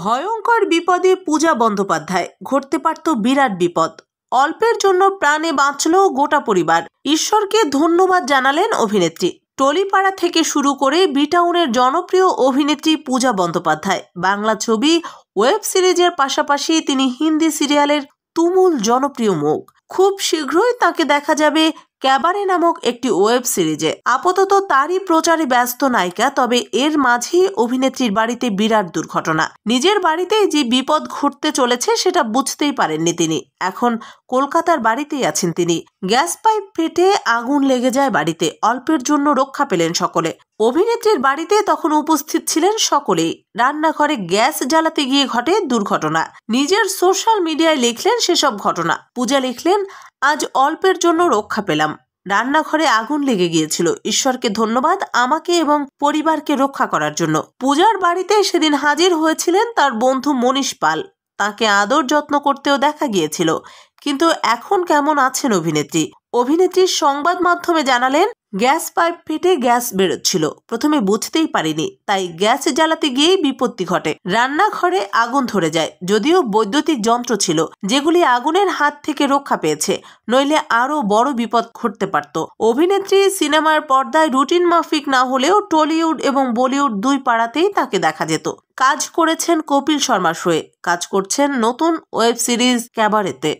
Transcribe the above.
ভয়ঙ্কর বিপদে পূজা বন্দ্যোপাধ্যায় ঘটতে পারত বিরাট বিপদ অল্পের জন্য প্রাণে বাঁচল গোটা পরিবার ঈশ্বরকে ধন্যবাদ জানালেন অভিনেত্রী টলিপাড়া থেকে শুরু করে বিটাউনের জনপ্রিয় অভিনেত্রী পূজা বন্দ্যোপাধ্যায় বাংলা ছবি ওয়েব সিরিজের পাশাপাশি তিনি হিন্দি সিরিয়ালের তুমুল জনপ্রিয় মুখ খুব শীঘ্রই তাকে দেখা যাবে ক্যাবারে নামক একটি ওয়েব সিরিজে আপাতত তারই প্রচারে ব্যস্ত নায়িকা তবে এর মাঝেই অভিনেত্রীর বাড়িতে বিরাট দুর্ঘটনা নিজের বাড়িতেই যে বিপদ ঘটতে চলেছে সেটা বুঝতেই পারেননি তিনি এখন কলকাতার বাড়িতেই আছেন তিনি গ্যাস পাইপ ফেটে আগুন লেগে যায় বাড়িতে অল্পের জন্য রক্ষা পেলেন সকলে অভিনেত্রীর বাড়িতে তখন উপস্থিত ছিলেন সকলেই রান্নাঘরে গ্যাস জ্বালাতে গিয়ে ঘটে দুর্ঘটনা নিজের সোশ্যাল মিডিয়ায় লিখলেন সেসব ঘটনা পূজা লিখলেন আজ অল্পের জন্য রক্ষা পেলাম রান্নাঘরে আগুন লেগে গিয়েছিল ঈশ্বরকে ধন্যবাদ আমাকে এবং পরিবারকে রক্ষা করার জন্য পূজার বাড়িতে সেদিন হাজির হয়েছিলেন তার বন্ধু মনীষ পাল তাকে আদর যত্ন করতেও দেখা গিয়েছিল কিন্তু এখন কেমন আছেন অভিনেত্রী অভিনেত্রীর সংবাদ মাধ্যমে জানালেন গ্যাস পাইপ ফেটে গ্যাস বেরোচ্ছিল প্রথমে বুঝতেই পারিনি তাই গ্যাস জ্বালাতে গিয়েই বিপত্তি ঘটে রান্নাঘরে আগুন ধরে যায় যদিও বৈদ্যুতিক যন্ত্র ছিল যেগুলি আগুনের হাত থেকে রক্ষা পেয়েছে নইলে আরও বড় বিপদ ঘটতে পারত অভিনেত্রী সিনেমার পর্দায় রুটিন মাফিক না হলেও টলিউড এবং বলিউড দুই পাড়াতেই তাকে দেখা যেত কাজ করেছেন কপিল শর্মা শোয়ে কাজ করছেন নতুন ওয়েব সিরিজ ক্যাবারেতে